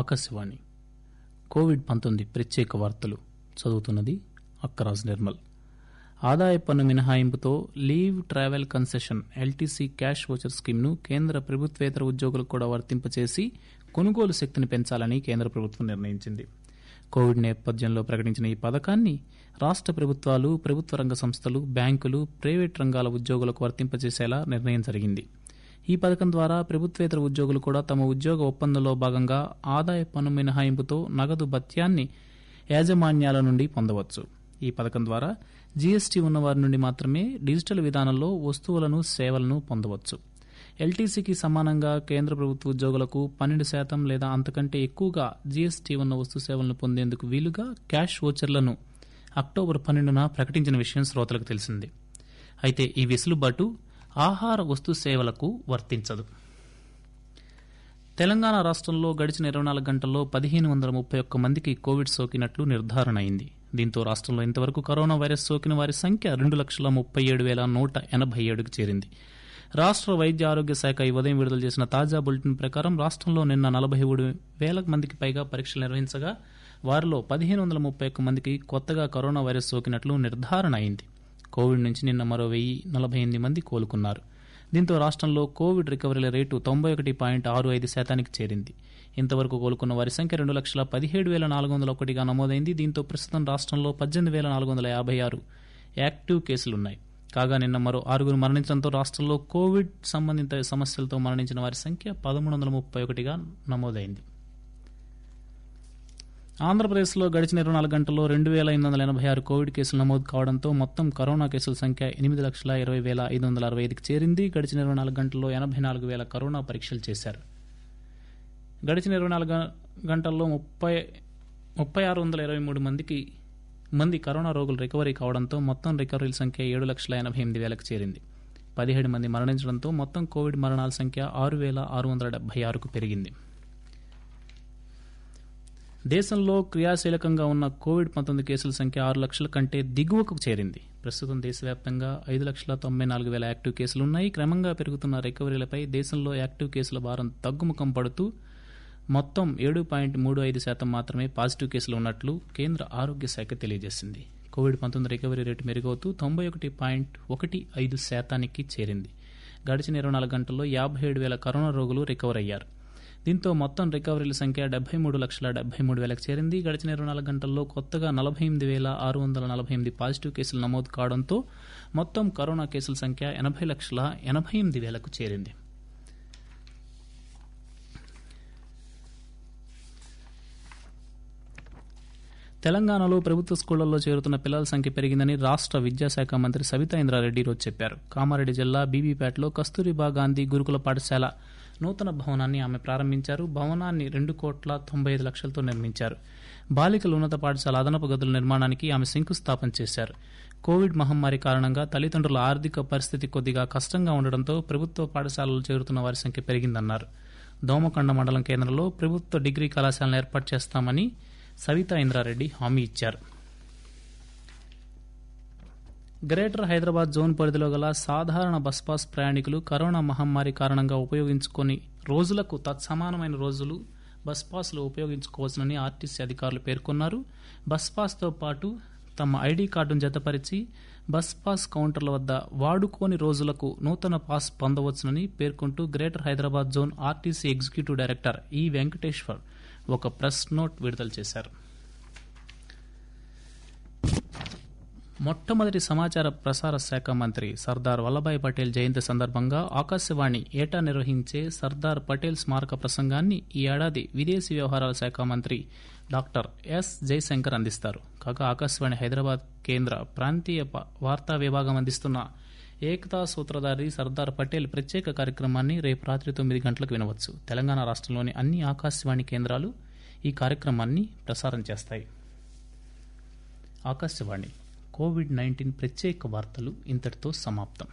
Akashvani Covid పంతొమ్మిది ప్రత్యేక వార్తలు చదువుతున్నది అక్కరాజ్ నిర్మల్ ఆదాయ పన్ను మినహాయింపుతో leave travel concession LTC cash voucher స్కీమ్ను కేంద్ర ప్రభుత్వేతర ఉద్యోగులకు కూడా వర్తింపచేసి కొనుగోలు శక్తిని పెంచాలని కేంద్ర ప్రభుత్వం నిర్ణయించింది కోవిడ్ నేపథ్యంలో ప్రకటించిన ఈ పథకాన్ని రాష్ట ప్రభుత్వాలు ప్రభుత్వ రంగ సంస్థలు బ్యాంకులు ప్రైవేట్ రంగాల ఉద్యోగులకు వర్తింపజేసేలా నిర్ణయం జరిగింది ఈ పథకం ద్వారా ప్రభుత్వేతర ఉద్యోగులు కూడా తమ ఉద్యోగ ఒప్పందంలో భాగంగా ఆదాయ పన్ను మినహాయింపుతో నగదు భత్యాన్ని యాజమాన్యాల నుండి పొందవచ్చు ఈ పథకం ద్వారా జీఎస్టీ ఉన్నవారి నుండి మాత్రమే డిజిటల్ విధానంలో వస్తువులను సేవలను పొందవచ్చు ఎల్టీసీకి సమానంగా కేంద్ర ప్రభుత్వ ఉద్యోగులకు పన్నెండు శాతం లేదా అంతకంటే ఎక్కువగా జీఎస్టీ ఉన్న వస్తు సేవలను పొందేందుకు వీలుగా క్యాష్ ఓచర్లను అక్టోబర్ పన్నెండున ప్రకటించిన విషయం శ్రోతలకు తెలిసింది అయితే ఈ వెసులుబాటు ఆహార వస్తు సేవలకు వర్తించదు తెలంగాణ రాష్ట్రంలో గడిచిన ఇరవై నాలుగు గంటల్లో పదిహేను వందల ముప్పై ఒక్క మందికి కోవిడ్ సోకినట్లు నిర్ధారణ అయింది దీంతో రాష్ట్రంలో ఇంతవరకు కరోనా వైరస్ సోకిన వారి సంఖ్య రెండు లక్షల ముప్పై ఏడు వేల నూట ఎనభై ఏడుకు చేరింది రాష్ట్ర వైద్య ఆరోగ్య శాఖ ఈ ఉదయం విడుదల చేసిన తాజా బులెటిన్ ప్రకారం రాష్ట్రంలో నిన్న నలభై ఏడు వేల మందికి పైగా పరీక్షలు నిర్వహించగా వారిలో పదిహేను వందల ముప్పై ఒక్క మందికి కొత్తగా కరోనా వైరస్ సోకినట్లు నిర్ధారణ అయింది కోవిడ్ నుంచి నిన్న మరో వెయ్యి నలభై ఎనిమిది మంది కోలుకున్నారు దీంతో రాష్ట్రంలో కోవిడ్ రికవరీల రేటు తొంభై ఒకటి పాయింట్ ఆరు ఐదు శాతానికి చేరింది ఇంతవరకు కోలుకున్న వారి సంఖ్య రెండు లక్షల పదిహేడు వేల నాలుగు వందల ఒకటిగా నమోదైంది దీంతో ప్రస్తుతం రాష్ట్రంలో పద్దెనిమిది వేల నాలుగు వందల యాభై ఆరు యాక్టివ్ కేసులున్నాయి కాగా నిన్న మరో ఆరుగురు మరణించడంతో రాష్ట్రంలో కోవిడ్ సంబంధిత సమస్యలతో మరణించిన వారి సంఖ్య పదమూడు వందల ముప్పై ఒకటిగా నమోదైంది ఆంధ్రప్రదేశ్లో గడిచిన ఇరవై నాలుగు గంటల్లో రెండు వేల ఎనిమిది వందల ఎనభై ఆరు కోవిడ్ కేసులు నమోదు కావడంతో మొత్తం కరోనా కేసుల సంఖ్య ఎనిమిది లక్షల ఇరవై వేల ఐదు వందల అరవై ఐదుకి చేరింది గడిచిన ఇరవై నాలుగు గంటల్లో ఎనభై నాలుగు వేల కరోనా పరీక్షలు చేశారు గడిచిన ఇరవై నాలుగు గంటల్లో ముప్పై ముప్పై ఆరు వందల ఇరవై మూడు మందికి మంది కరోనా రోగులు రికవరీ కావడంతో మొత్తం రికవరీల సంఖ్య ఏడు లక్షల ఎనభై ఎనిమిది వేలకు చేరింది పదిహేడు మంది మరణించడంతో మొత్తం కోవిడ్ మరణాల సంఖ్య ఆరు వేల ఆరు వందల డెబ్బై ఆరుకు పెరిగింది దేశంలో క్రియాశీలకంగా ఉన్న కోవిడ్ పంతొమ్మిది కేసుల సంఖ్య ఆరు లక్షల కంటే దిగువకు చేరింది ప్రస్తుతం దేశవ్యాప్తంగా ఐదు లక్షల తొంభై నాలుగు వేల యాక్టివ్ కేసులున్నాయి క్రమంగా పెరుగుతున్న రికవరీలపై దేశంలో యాక్టివ్ కేసుల భారం తగ్గుముఖం పడుతూ మొత్తం ఏడు పాయింట్ మూడు ఐదు శాతం మాత్రమే పాజిటివ్ కేసులు ఉన్నట్లు కేంద్ర ఆరోగ్య శాఖ తెలియజేసింది కోవిడ్ పంతొమ్మిది రికవరీ రేటు మెరుగవుతూ తొంభై ఒకటి పాయింట్ ఒకటి ఐదు శాతానికి చేరింది గడిచిన ఇరవై నాలుగు గంటల్లో యాభై ఏడు వేల కరోనా రోగులు రికవర్ అయ్యారు దీంతో మొత్తం రికవరీల సంఖ్య డెబ్బై మూడు లక్షల డెబ్బై మూడు వేలకు చేరింది గడిచిన ఇరవై నాలుగు గంటల్లో కొత్తగా నలభై ఎనిమిది వేల ఆరు వందల నలభై ఎనిమిది పాజిటివ్ కేసులు నమోదు కావడంతో మొత్తం కరోనా కేసుల సంఖ్య ఎనభై లక్షల ఎనభై ఎనిమిది వేలకు చేరింది తెలంగాణలో ప్రభుత్వ స్కూళ్లలో చేరుతున్న పిల్లల సంఖ్య పెరిగిందని రాష్ట్ర విద్యాశాఖ మంత్రి సవితా ఇంద్రారెడ్డి ఈరోజు చెప్పారు కామారెడ్డి జిల్లా బీబీపేటలో కస్తూరిబా గాంధీ గురుకుల పాఠశాల నూతన భవనాన్ని ఆమె ప్రారంభించారు భవనాన్ని రెండు కోట్ల తొంభై ఐదు లక్షలతో నిర్మించారు బాలికల ఉన్నత పాఠశాల అదనపు గదుల నిర్మాణానికి ఆమె శంకుస్థాపన చేశారు కోవిడ్ మహమ్మారి కారణంగా తల్లిదండ్రుల ఆర్థిక పరిస్థితి కొద్దిగా కష్టంగా ఉండడంతో ప్రభుత్వ పాఠశాలలు చేరుతున్న వారి సంఖ్య పెరిగిందన్నారు దోమకొండ మండలం కేంద్రంలో ప్రభుత్వ డిగ్రీ కళాశాలను ఏర్పాటు చేస్తామని సవితా ఇంద్రారెడ్డి హామీ ఇచ్చారు గ్రేటర్ హైదరాబాద్ జోన్ పరిధిలో గల సాధారణ బస్ పాస్ ప్రయాణికులు కరోనా మహమ్మారి కారణంగా ఉపయోగించుకొని రోజులకు తత్సమానమైన రోజులు బస్ పాస్లు ఉపయోగించుకోవచ్చునని ఆర్టీసీ అధికారులు పేర్కొన్నారు బస్ పాస్తో పాటు తమ ఐడి కార్డును జతపరిచి బస్ పాస్ కౌంటర్ల వద్ద వాడుకోని రోజులకు నూతన పాస్ పొందవచ్చునని పేర్కొంటూ greater Hyderabad zone RTC executive director ఈ వెంకటేశ్వర్ ఒక ప్రెస్ నోట్ విడుదల చేశారు మొట్టమొదటి సమాచార ప్రసార శాఖ మంత్రి సర్దార్ వల్లభాయ్ పటేల్ జయంతి సందర్భంగా ఆకాశవాణి ఏటా నిర్వహించే సర్దార్ పటేల్ స్మారక ప్రసంగాన్ని ఈ ఏడాది విదేశీ వ్యవహారాల శాఖ మంత్రి డాక్టర్ ఎస్ జయశంకర్ అందిస్తారు కాగా ఆకాశవాణి హైదరాబాద్ కేంద్ర ప్రాంతీయ వార్తా విభాగం అందిస్తున్న ఏకతా సూత్రధారి సర్దార్ పటేల్ ప్రత్యేక కార్యక్రమాన్ని రేపు రాత్రి తొమ్మిది గంటలకు వినవచ్చు తెలంగాణ రాష్ట్రంలోని అన్ని ఆకాశవాణి కేంద్రాలు ఈ కార్యక్రమాన్ని ప్రసారం చేస్తాయి ఆకాశవాణి కోవిడ్ నైన్టీన్ ప్రత్యేక వార్తలు ఇంతటితో సమాప్తం